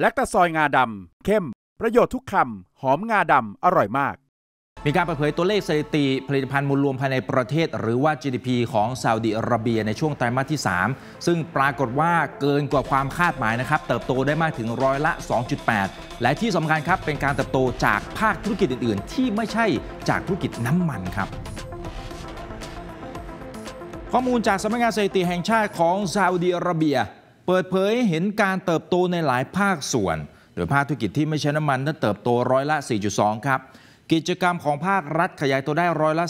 และตะซอยงาดำเข้ม ประโยชน์ทุกคำหอมงาดำอร่อยมาก มีการเปิดเผยตัวเลขสถิติผลิตภัณฑ์มูลรวมภายในประเทศ หรือว่า GDP ของซาอุดิอาระเบียในช่วงไตรมาสที่ 3 ซึ่งปรากฏว่าเกินกว่าความคาดหมายนะครับ เติบโตได้มากถึงร้อยละ 2.8 และที่สำคัญครับเป็นการเติบโตจากภาคธุรกิจอื่นๆ ที่ไม่ใช่จากธุรกิจน้ำมันครับ ข้อมูลจากสำนักงานสถิติแห่งชาติของซาอุดิอาระเบียเปิดเผยเห็นการเติบโตในหลายภาคส่วน โดยภาคธุรกิจที่ไม่ใช้น้ำมัน นั้นเติบโตร้อยละ 4.2 ครับ กิจกรรมของภาครัฐขยายตัวได้ร้อยละ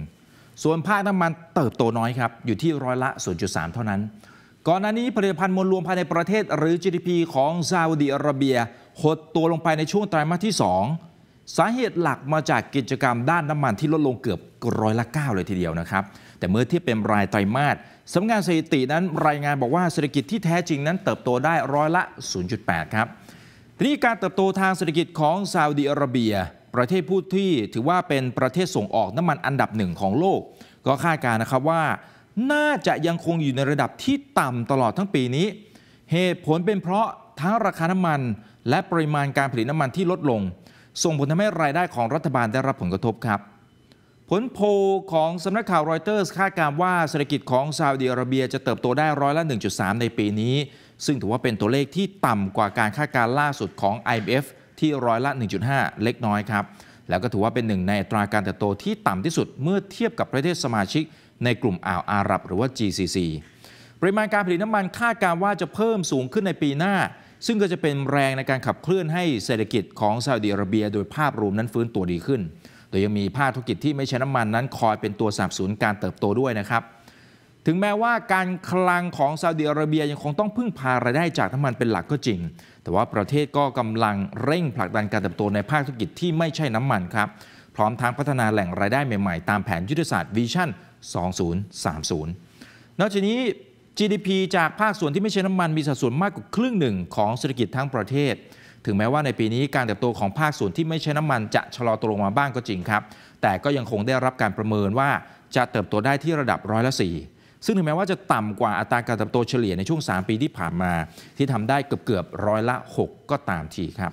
3.1 ส่วนภาคน้ำมันเติบโตน้อยครับ อยู่ที่ร้อยละ 0.3 เท่านั้น ก่อนหน้านี้ผลิตภัณฑ์มวลรวมภายในประเทศหรือ GDP ของซาอุดีอาระเบียหดตัวลงไปในช่วงไตรมาสที่ 2สาเหตุหลักมาจากกิจกรรมด้านน้ำมันที่ลดลงเกือบร้อยละ9 เลยทีเดียวนะครับ แต่เมื่อที่เป็นรายไตรมาสสำนักงานสถิตินั้นรายงานบอกว่าเศรษฐกิจที่แท้จริงนั้นเติบโตได้ร้อยละ 0.8ครับทีนี้การเติบโตทางเศรษฐกิจของซาอุดิอาระเบีย ประเทศผู้ที่ถือว่าเป็นประเทศส่งออกน้ำมันอันดับหนึ่งของโลก ก็คาดการณ์นะครับว่า น่าจะยังคงอยู่ในระดับที่ต่ำตลอดทั้งปีนี้ เหตุผลเป็นเพราะทั้งราคาน้ำมันและปริมาณการผลิตน้ำมันที่ลดลงส่งผลทำให้รายได้ของรัฐบาลได้รับผลกระทบครับ ผลโพลของสำนักข่าวรอยเตอร์สคาดการว่า เศรษฐกิจของซาอุดิอาระเบียจะเติบโตได้ร้อยละ 1.3 ในปีนี้ ซึ่งถือว่าเป็นตัวเลขที่ต่ำกว่าการคาดการล่าสุดของ IMF ที่ร้อยละ 1.5 เล็กน้อยครับ แล้วก็ถือว่าเป็นหนึ่งในอัตราการเติบโตที่ต่ำที่สุดเมื่อเทียบกับประเทศสมาชิก ในกลุ่มอ่าวอาหรับ หรือว่า GCC ปริมาณการผลิตน้ำมันคาดการว่าจะเพิ่มสูงขึ้นในปีหน้าซึ่งก็จะเป็นแรงในการขับเคลื่อนให้เศรษฐกิจของซาอุดิอาระเบีย โดยภาพรวมนั้นฟื้นตัวดีขึ้น โดยยังมีภาคธุรกิจที่ไม่ใช้น้ำมันนั้นคอยเป็นตัวสนับสนุนการเติบโตด้วยนะครับ ถึงแม้ว่าการคลังของซาอุดิอาระเบียยังคงต้องพึ่งพารายได้จากน้ำมันเป็นหลักก็จริง แต่ว่าประเทศก็กำลังเร่งผลักดันการเติบโตในภาคธุรกิจที่ไม่ใช่น้ำมันครับ พร้อมทั้งพัฒนาแหล่งรายได้ใหม่ๆ ตามแผนยุทธศาสตร์วิชั่น 2030 นอกจากนี้ GDP จากภาคส่วนที่ไม่ใช้น้ำมันมีสัดส่วนมากกว่าครึ่งหนึ่งของเศรษฐกิจทั้งประเทศ ถึงแม้ว่าในปีนี้การเติบโตของภาคส่วนที่ไม่ใช้น้ำมันจะชะลอตัวลงมาบ้างก็จริงครับ แต่ก็ยังคงได้รับการประเมินว่าจะเติบโตได้ที่ระดับร้อยละสี่ซึ่งถึงแม้ว่าจะต่ำกว่าอัตราการเติบโตเฉลี่ยในช่วง3ปีที่ผ่านมา ที่ทำได้เกือบเกือบร้อยละ 6 ก็ตามทีครับ